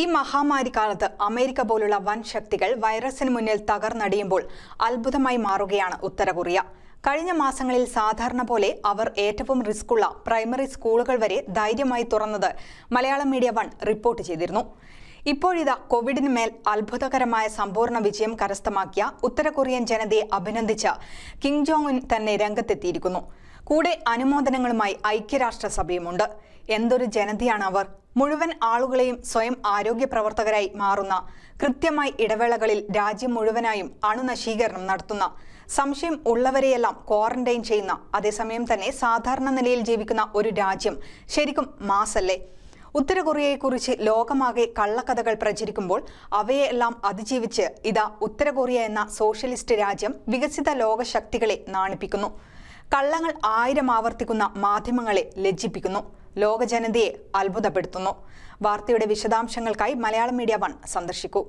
ഈ മഹാമാരി കാലത്ത് അമേരിക്ക പോലുള്ള വൻ ശക്തികൾ വൈറസിന് മുന്നിൽ തകർന്നടിയുമ്പോൾ അത്ഭുതമായി മാറുകയാണ് ഉത്തര കൊറിയ കഴിഞ്ഞ മാസങ്ങളിൽ സാധാരണ പോലെ അവർ ഏറ്റവും റിസ്ക്കുള്ള പ്രൈമറി സ്കൂളുകൾ വരെ ധൈര്യമായി തുറന്നത് മലയാളം മീഡിയ വൺ റിപ്പോർട്ട് ചെയ്തിരുന്നു ഇപ്പോഴിതാ കോവിഡിന് മേൽ അത്ഭുതകരമായ സമ്പൂർണ്ണ വിജയം കരസ്ഥമാക്കിയ ഉത്തര കൊറിയൻ ജനതയെ അഭിനന്ദിച്ച കിം ജോങ് ഉൻ തന്നെ രംഗത്തെത്തിയിരിക്കുന്നു കൂടെ അനുമോദനങ്ങളുമായി ഐക്യരാഷ്ട്രസഭയുമുണ്ട് എന്തൊരു ജനതയാണ് അവർ മുഴുവൻ ആളുകളെയും സ്വയം ആരോഗ്യ പ്രവർത്തകരായി മാറുന്ന കൃത്യമായി ഇടവേളകളിൽ രാജ്യം മുഴുവനായും അണുനശീകരണം നടത്തുന്ന സംശയം ഉള്ളവരെയെല്ലാം ക്വാറന്റൈൻ ചെയ്യുന്ന അതേസമയം തന്നെ സാധാരണ നിലയിൽ ജീവിക്കുന്ന ഒരു രാജ്യം ശരിക്കും മാസല്ലേ ഉത്തര ലോകമാകെ കള്ളക്കഥകൾ പ്രചരിക്കുമ്പോൾ അവയെല്ലാം അതിജീവിച്ച് ഇതാ ഉത്തര കൊറിയ എന്ന സോഷ്യലിസ്റ്റ് രാജ്യം വികസിത ലോകശക്തികളെ നാണിപ്പിക്കുന്നു കള്ളങ്ങൾ ആയിരം ആവർത്തിക്കുന്ന മാധ്യമങ്ങളെ ലജ്ജിപ്പിക്കുന്നു ലോകജനതയെ അത്ഭുതപ്പെടുത്തുന്നു വാർത്തയുടെ വിശദാംശങ്ങൾക്കായി മലയാളം മീഡിയ വൺ സന്ദർശിക്കൂ